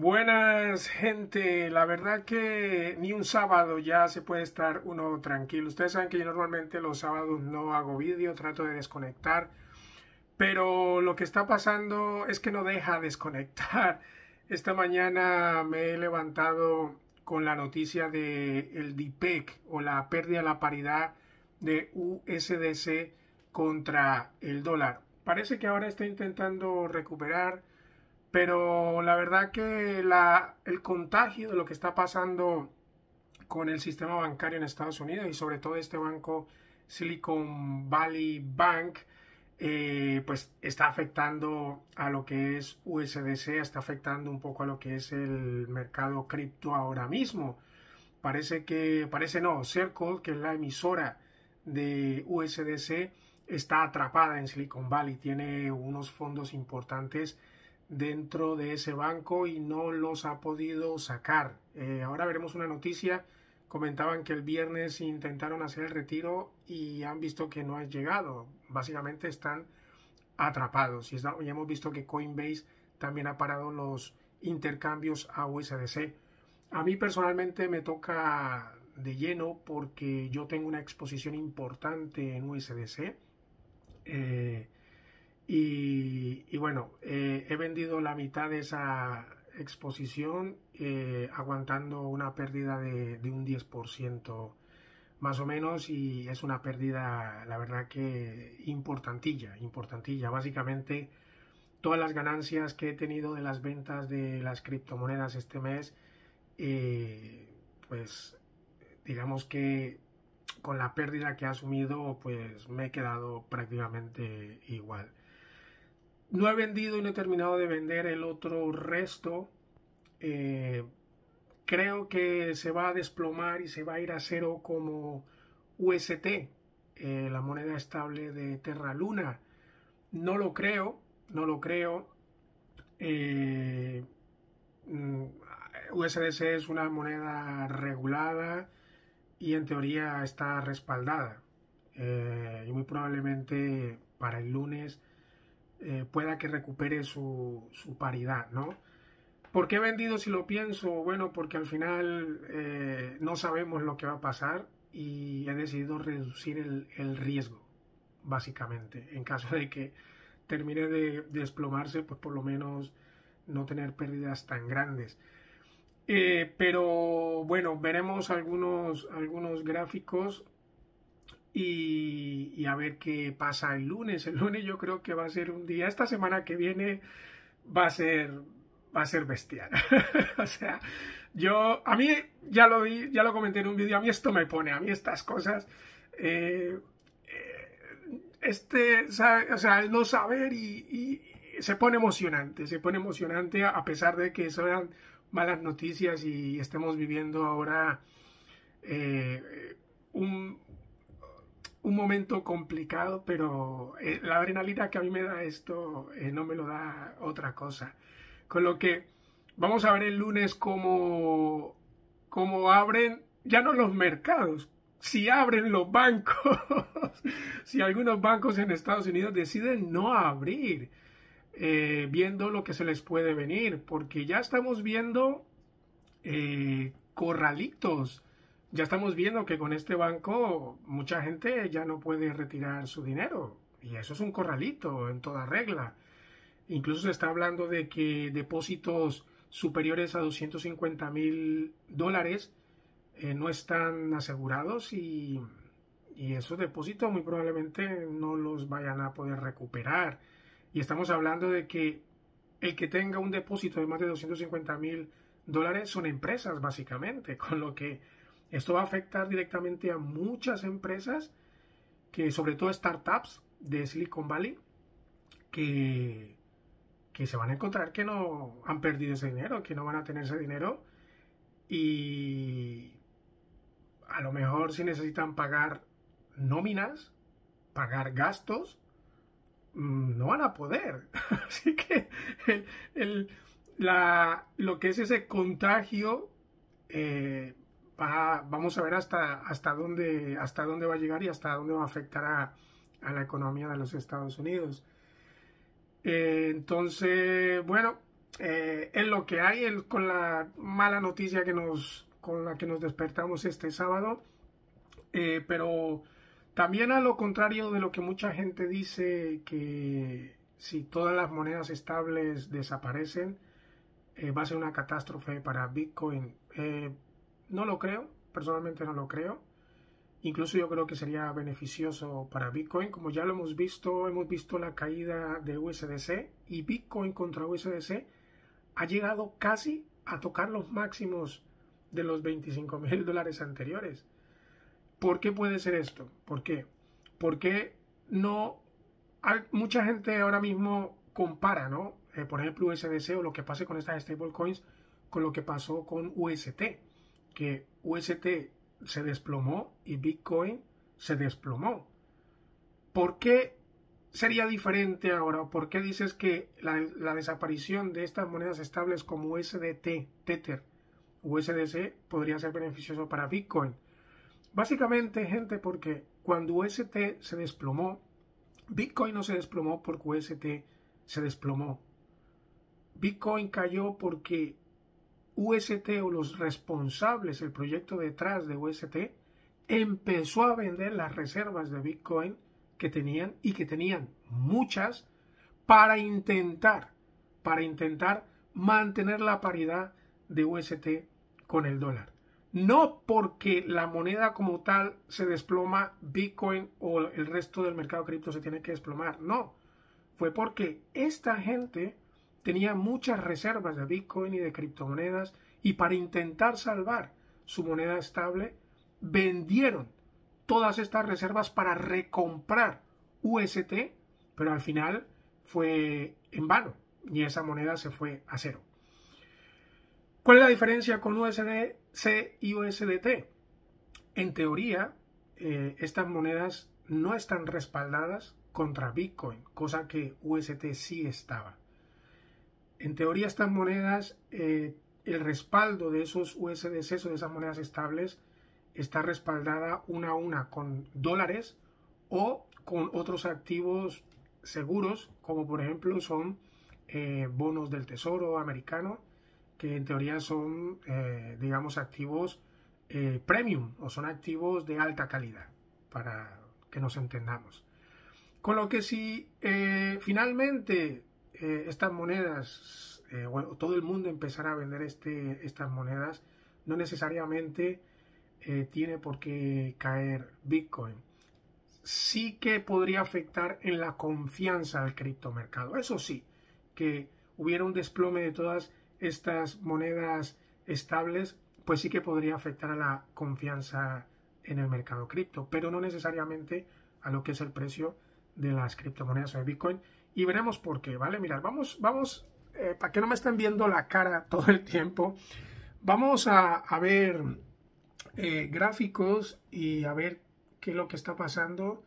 Buenas gente, la verdad que ni un sábado ya se puede estar uno tranquilo. Ustedes saben que yo normalmente los sábados no hago vídeo, trato de desconectar, pero lo que está pasando es que no deja desconectar. Esta mañana me he levantado con la noticia de el e o la pérdida de la paridad de USDC contra el dólar. Parece que ahora está intentando recuperar pero la verdad que la, el contagio de lo que está pasando con el sistema bancario en Estados Unidos y sobre todo este banco Silicon Valley Bank, eh, pues está afectando a lo que es USDC, está afectando un poco a lo que es el mercado cripto ahora mismo. Parece que, parece no, Circle, que es la emisora de USDC, está atrapada en Silicon Valley, tiene unos fondos importantes dentro de ese banco y no los ha podido sacar. Eh, ahora veremos una noticia. Comentaban que el viernes intentaron hacer el retiro y han visto que no ha llegado. Básicamente están atrapados. Y ya hemos visto que Coinbase también ha parado los intercambios a USDC. A mí personalmente me toca de lleno porque yo tengo una exposición importante en USDC. Eh, y, bueno, eh, he vendido la mitad de esa exposición eh, aguantando una pérdida de, un 10% más o menos y es una pérdida, la verdad que importantilla, importantilla. Básicamente todas las ganancias que he tenido de las ventas de las criptomonedas este mes, eh, pues digamos que con la pérdida que he asumido, pues me he quedado prácticamente igual. No he vendido y no he terminado de vender el otro resto. Eh, creo que se va a desplomar y se va a ir a cero como UST, eh, la moneda estable de Terra Luna. No lo creo, no lo creo. Eh, mm, USDC es una moneda regulada y en teoría está respaldada. y muy probablemente para el lunes eh, pueda que recupere su, paridad, ¿no? ¿Por qué he vendido si lo pienso? Bueno, porque al final eh, no sabemos lo que va a pasar y he decidido reducir el, riesgo, básicamente. En caso de que termine de desplomarse, pues por lo menos no tener pérdidas tan grandes. Eh, pero bueno, veremos algunos, algunos gráficos y, a ver qué pasa el lunes. El lunes yo creo que va a ser un día, esta semana que viene va a ser, va a ser bestial. o sea, yo, a mí, ya lo, ya lo comenté en un vídeo, a mí esto me pone, a mí estas cosas, eh, eh, este, o sea, el no saber y, se pone emocionante, se pone emocionante a pesar de que sean malas noticias y estemos viviendo ahora eh, un, momento complicado, pero eh, la adrenalina que a mí me da esto eh, no me lo da otra cosa. Con lo que vamos a ver el lunes como como abren, ya no los mercados, si abren los bancos, si algunos bancos en Estados Unidos deciden no abrir, eh, viendo lo que se les puede venir, porque ya estamos viendo corralitos ya estamos viendo que con este banco mucha gente ya no puede retirar su dinero. Y eso es un corralito en toda regla. Incluso se está hablando de que depósitos superiores a 250 mil dólares eh, no están asegurados y, y, esos depósitos muy probablemente no los vayan a poder recuperar. Y estamos hablando de que el que tenga un depósito de más de 250 mil dólares son empresas básicamente, con lo que esto va a afectar directamente a muchas empresas, que sobre todo startups de Silicon Valley, que, que se van a encontrar que no han perdido ese dinero, que no van a tener ese dinero y a lo mejor si necesitan pagar nóminas, pagar gastos, mm, no van a poder. Así que la, lo que es ese contagio eh, vamos a ver hasta, hasta, dónde, hasta dónde va a llegar y hasta dónde va a afectar a, la economía de los Estados Unidos. Eh, entonces, bueno, eh, es lo que hay, con la mala noticia que nos, con la que nos despertamos este sábado, eh, pero también a lo contrario de lo que mucha gente dice que si todas las monedas estables desaparecen, va a ser una catástrofe para Bitcoin. No lo creo, personalmente no lo creo. Incluso yo creo que sería beneficioso para Bitcoin. Como ya lo hemos visto, hemos visto la caída de USDC y Bitcoin contra USDC ha llegado casi a tocar los máximos de los 25 mil dólares anteriores. ¿Por qué puede ser esto? ¿Por qué? Porque no... mucha gente ahora mismo compara, ¿no? Eh, por ejemplo, USDC o lo que pase con estas stablecoins con lo que pasó con UST que UST se desplomó y Bitcoin se desplomó. ¿Por qué sería diferente ahora? ¿Por qué dices que la, desaparición de estas monedas estables como USDT, Tether, USDC podría ser beneficioso para Bitcoin? Básicamente, gente, porque cuando UST se desplomó, Bitcoin no se desplomó porque UST se desplomó. Bitcoin cayó porque UST o los responsables, el proyecto detrás de UST, empezó a vender las reservas de Bitcoin que tenían y que tenían muchas para intentar, para intentar mantener la paridad de UST con el dólar. No porque la moneda como tal se desploma, Bitcoin o el resto del mercado cripto se tiene que desplomar, no. Fue porque esta gente tenía muchas reservas de Bitcoin y de criptomonedas y para intentar salvar su moneda estable, vendieron todas estas reservas para recomprar UST, pero al final fue en vano y esa moneda se fue a cero. ¿Cuál es la diferencia con USDC y USDT? En teoría, eh, estas monedas no están respaldadas contra Bitcoin, cosa que UST sí estaba. En teoría, estas monedas, eh, el respaldo de esos USDC o de esas monedas estables está respaldada una a una con dólares o con otros activos seguros, como por ejemplo son eh, bonos del Tesoro americano, que en teoría son, eh, digamos, activos premium o son activos de alta calidad, para que nos entendamos. Con lo que si finalmente eh, estas monedas, eh, bueno, todo el mundo empezará a vender este, estas monedas, no necesariamente eh, tiene por qué caer Bitcoin. Sí que podría afectar en la confianza al criptomercado. Eso sí, que hubiera un desplome de todas estas monedas estables, pues sí que podría afectar a la confianza en el mercado cripto, pero no necesariamente a lo que es el precio de las criptomonedas o de Bitcoin, y veremos por qué, ¿vale? Mirad, vamos, vamos, eh, para que no me estén viendo la cara todo el tiempo, vamos a, ver eh, gráficos y a ver qué es lo que está pasando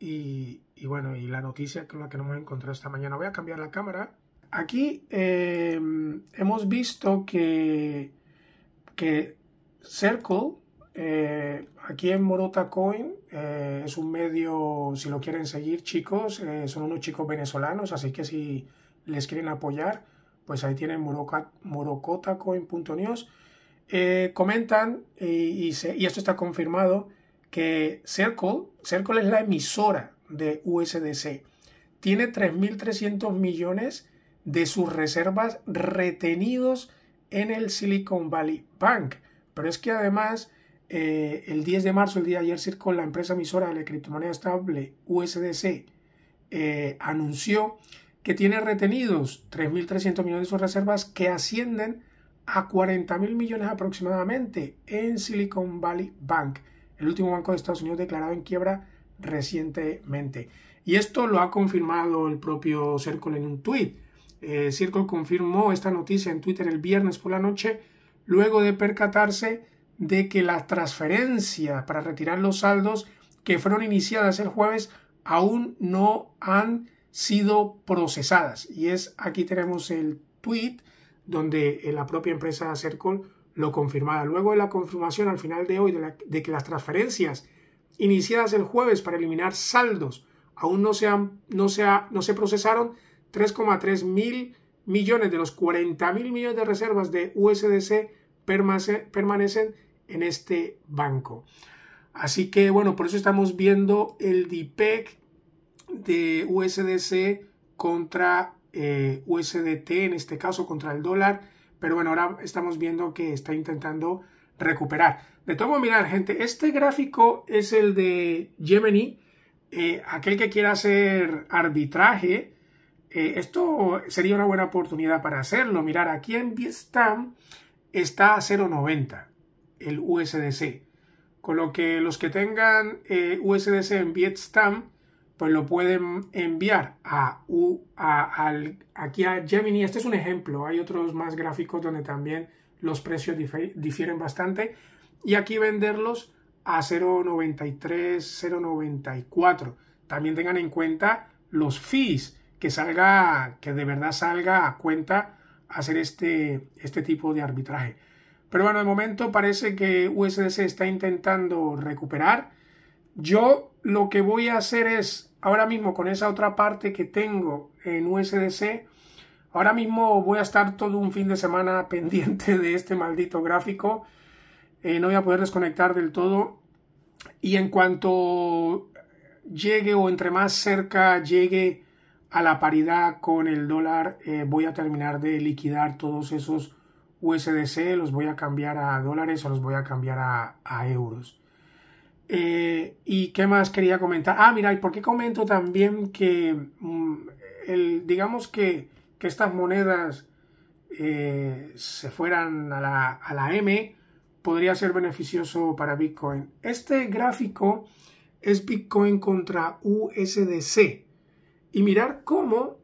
y, bueno, y la noticia con la que no me he encontrado esta mañana. Voy a cambiar la cámara. Aquí eh, hemos visto que, que Circle eh, aquí en Morota Coin eh, es un medio, si lo quieren seguir, chicos, eh, son unos chicos venezolanos, así que si les quieren apoyar, pues ahí tienen morocotacoin.news. comentan, y, esto está confirmado, que Circle, Circle es la emisora de USDC. Tiene 3.300 millones de sus reservas retenidos en el Silicon Valley Bank. Pero es que además eh, el 10 de marzo, el día de ayer, Circo, la empresa emisora de la criptomoneda estable USDC, eh, anunció que tiene retenidos 3.300 millones de sus reservas que ascienden a 40.000 millones aproximadamente en Silicon Valley Bank, el último banco de Estados Unidos declarado en quiebra recientemente. Y esto lo ha confirmado el propio Circle en un tuit. Eh, Circle confirmó esta noticia en Twitter el viernes por la noche, luego de percatarse de que las transferencias para retirar los saldos que fueron iniciadas el jueves aún no han sido procesadas. Y es aquí tenemos el tweet donde eh, la propia empresa de Circle lo confirmaba. Luego de la confirmación al final de hoy de, que las transferencias iniciadas el jueves para eliminar saldos aún no se, han, no no se procesaron, 3,3 mil millones de los 40 mil millones de reservas de USDC permanecen en este banco. Así que bueno, por eso estamos viendo el DPEC de USDC contra eh, USDT, en este caso contra el dólar. Pero bueno, ahora estamos viendo que está intentando recuperar. De todo mirar, gente, este gráfico es el de Gemini. Eh, aquel que quiera hacer arbitraje, eh, esto sería una buena oportunidad para hacerlo. Mirar, aquí en Vietnam está a 0.90 el USDC. Con lo que los que tengan eh, USDC en Bitstamp, pues lo pueden enviar a, aquí a Gemini. Este es un ejemplo, hay otros más gráficos donde también los precios difieren bastante. Y aquí venderlos a 0.93, 0.94. También tengan en cuenta los fees, que salga, que de verdad salga a cuenta hacer este, este tipo de arbitraje. Pero bueno, de momento parece que USDC está intentando recuperar. Yo lo que voy a hacer es, ahora mismo con esa otra parte que tengo en USDC, ahora mismo voy a estar todo un fin de semana pendiente de este maldito gráfico. Eh, no voy a poder desconectar del todo. Y en cuanto llegue o entre más cerca llegue a la paridad con el dólar, eh, voy a terminar de liquidar todos esos USDC los voy a cambiar a dólares o los voy a cambiar a, euros. Eh, ¿Y qué más quería comentar? Ah, mira, ¿y por qué comento también que, mm, digamos que, estas monedas eh, se fueran a la, M, podría ser beneficioso para Bitcoin. Este gráfico es Bitcoin contra USDC. Y mirar cómo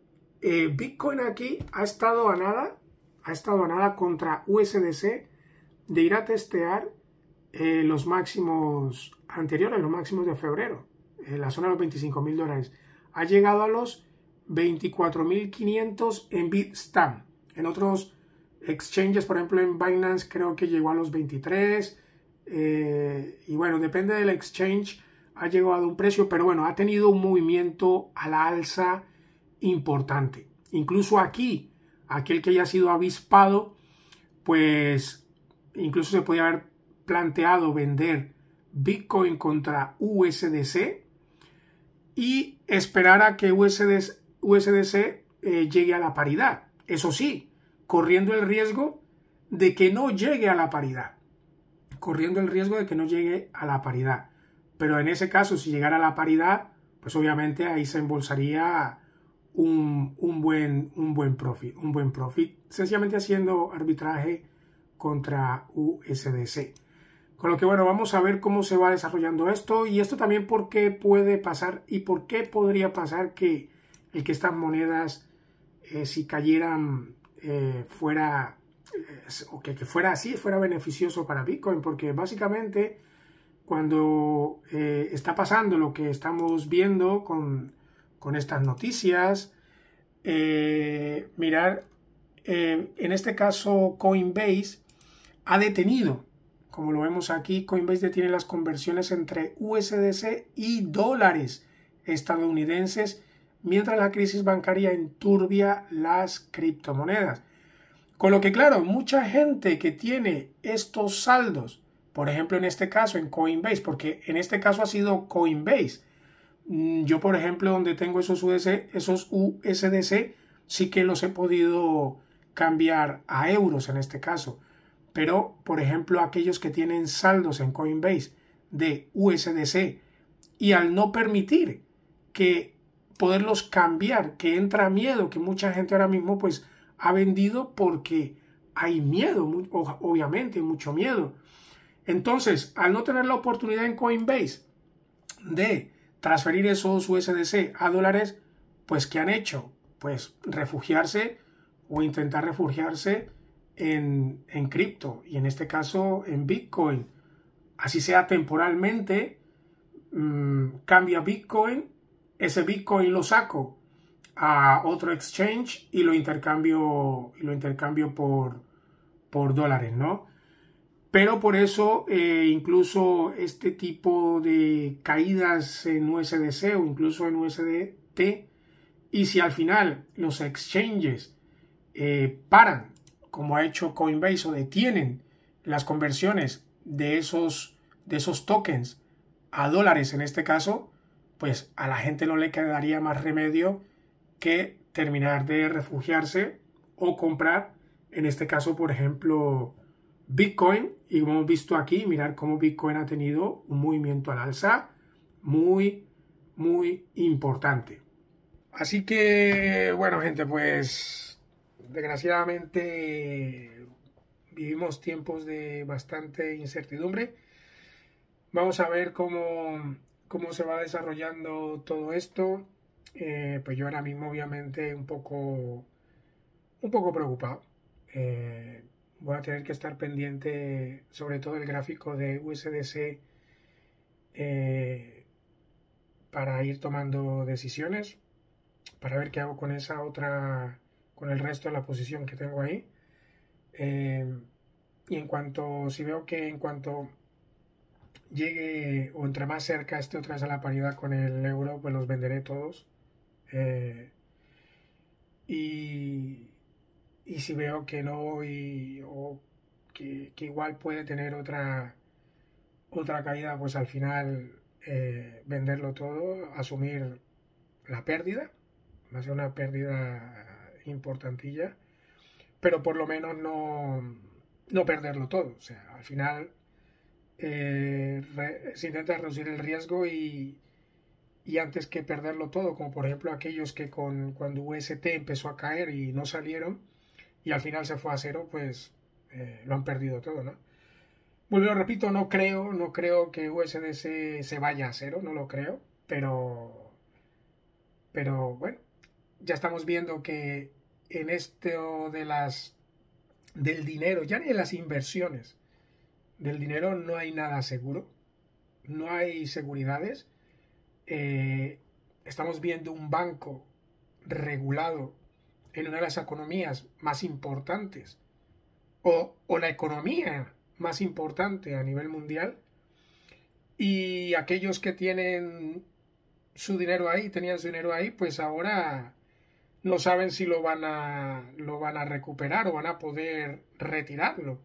eh, Bitcoin aquí ha estado a nada ha estado nada contra USDC de ir a testear eh, los máximos anteriores, los máximos de febrero, en la zona de los 25 mil dólares. Ha llegado a los 24.500 en Bitstamp. En otros exchanges, por ejemplo en Binance, creo que llegó a los 23. Eh, y bueno, depende del exchange, ha llegado a un precio, pero bueno, ha tenido un movimiento a la alza importante. Incluso aquí, aquel que haya sido avispado, pues incluso se podría haber planteado vender Bitcoin contra USDC y esperar a que USDC, eh, llegue a la paridad. Eso sí, corriendo el riesgo de que no llegue a la paridad. Corriendo el riesgo de que no llegue a la paridad. Pero en ese caso, si llegara a la paridad, pues obviamente ahí se embolsaría un, un, buen, un, buen profit, un buen profit, sencillamente haciendo arbitraje contra USDC. Con lo que bueno, vamos a ver cómo se va desarrollando esto y esto también por qué puede pasar y por qué podría pasar que el que estas monedas eh, si cayeran eh, fuera eh, o que, fuera así fuera beneficioso para Bitcoin porque básicamente cuando está pasando lo que estamos viendo con con estas noticias. Eh, mirar, eh, en este caso Coinbase ha detenido, como lo vemos aquí, Coinbase detiene las conversiones entre USDC y dólares estadounidenses mientras la crisis bancaria enturbia las criptomonedas. Con lo que claro, mucha gente que tiene estos saldos, por ejemplo en este caso en Coinbase, porque en este caso ha sido Coinbase, Mm, yo, por ejemplo, donde tengo esos, esos USDC, sí que los he podido cambiar a euros en este caso. Pero, por ejemplo, aquellos que tienen saldos en Coinbase de USDC y al no permitir que poderlos cambiar, que entra miedo, que mucha gente ahora mismo pues ha vendido porque hay miedo, obviamente, mucho miedo. Entonces, al no tener la oportunidad en Coinbase de transferir esos USDC a dólares, pues ¿qué han hecho? Pues refugiarse o intentar refugiarse en, en cripto y en este caso en Bitcoin. Así sea temporalmente, cambio mm, cambia Bitcoin, ese Bitcoin lo saco a otro exchange y lo intercambio, y lo intercambio por, por dólares, ¿no? Pero por eso eh, incluso este tipo de caídas en USDC o incluso en USDT, y si al final los exchanges eh, paran, como ha hecho Coinbase, o detienen las conversiones de esos, de esos tokens a dólares en este caso, pues a la gente no le quedaría más remedio que terminar de refugiarse o comprar, en este caso, por ejemplo, Bitcoin y como hemos visto aquí, mirar cómo Bitcoin ha tenido un movimiento al alza muy, muy importante. Así que, bueno, gente, pues desgraciadamente vivimos tiempos de bastante incertidumbre. Vamos a ver cómo, cómo se va desarrollando todo esto. Eh, pues yo ahora mismo, obviamente, un poco, un poco preocupado. Eh, voy a tener que estar pendiente sobre todo el gráfico de USDC eh, para ir tomando decisiones, para ver qué hago con esa otra, con el resto de la posición que tengo ahí. Eh, y en cuanto, si veo que en cuanto llegue o entre más cerca este otra vez a la paridad con el euro, pues los venderé todos. Eh, y y si veo que no y, o que, igual puede tener otra, otra caída, pues al final eh, venderlo todo, asumir la pérdida, va a una pérdida importantilla, pero por lo menos no, no perderlo todo. O sea, al final eh, se intenta reducir el riesgo y, y, antes que perderlo todo, como por ejemplo aquellos que con, cuando UST empezó a caer y no salieron, y al final se fue a cero, pues eh, lo han perdido todo, ¿no? Vuelvo, bueno, repito, no creo, no creo que USDC se vaya a cero, no lo creo, pero, pero bueno, ya estamos viendo que en esto de las del dinero, ya ni en las inversiones del dinero no hay nada seguro, no hay seguridades. Eh, estamos viendo un banco regulado en una de las economías más importantes o, la economía más importante a nivel mundial y aquellos que tienen su dinero ahí, tenían su dinero ahí, pues ahora no saben si lo van a, lo van a recuperar o van a poder retirarlo.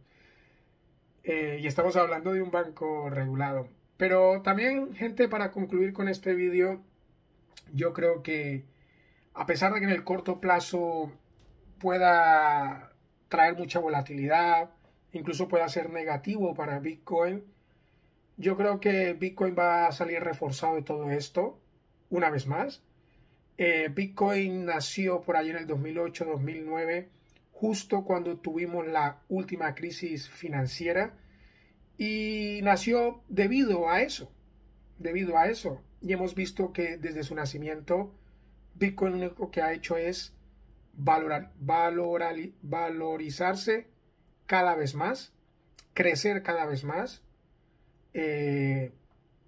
Eh, y estamos hablando de un banco regulado. Pero también, gente, para concluir con este vídeo, yo creo que a pesar de que en el corto plazo pueda traer mucha volatilidad, incluso pueda ser negativo para Bitcoin, yo creo que Bitcoin va a salir reforzado de todo esto, una vez más. Eh, Bitcoin nació por allí en el 2008-2009, justo cuando tuvimos la última crisis financiera, y nació debido a eso, debido a eso. Y hemos visto que desde su nacimiento Bitcoin lo único que ha hecho es valorar, valorar, valorizarse cada vez más, crecer cada vez más. Eh,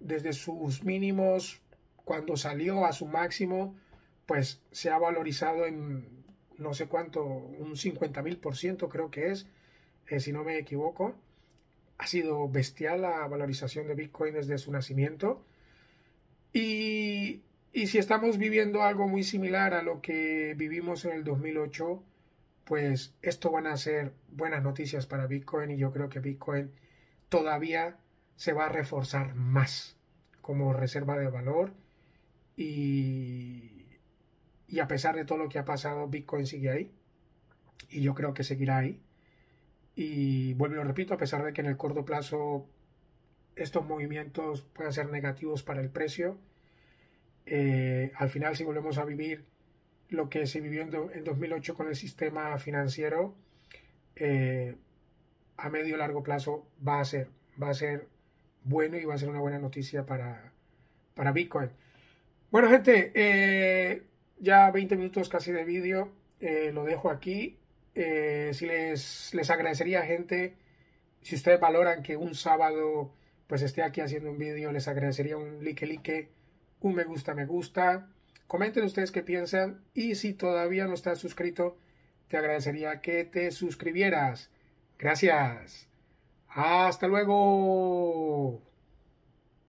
desde sus mínimos, cuando salió a su máximo, pues se ha valorizado en no sé cuánto, un 50 mil por ciento creo que es, eh, si no me equivoco. Ha sido bestial la valorización de Bitcoin desde su nacimiento. Y y si estamos viviendo algo muy similar a lo que vivimos en el 2008, pues esto van a ser buenas noticias para Bitcoin y yo creo que Bitcoin todavía se va a reforzar más como reserva de valor y, a pesar de todo lo que ha pasado, Bitcoin sigue ahí y yo creo que seguirá ahí. Y vuelvo y lo repito, a pesar de que en el corto plazo estos movimientos puedan ser negativos para el precio, eh, al final si volvemos a vivir lo que se vivió en, 2008 con el sistema financiero, eh, a medio largo plazo va a ser, va a ser bueno y va a ser una buena noticia para, para Bitcoin. Bueno, gente, eh, ya 20 minutos casi de vídeo, lo dejo aquí. si les, les agradecería, gente, si ustedes valoran que un sábado pues esté aquí haciendo un vídeo, les agradecería un like, like un me gusta, me gusta. Comenten ustedes qué piensan y si todavía no estás suscrito, te agradecería que te suscribieras. Gracias. Hasta luego.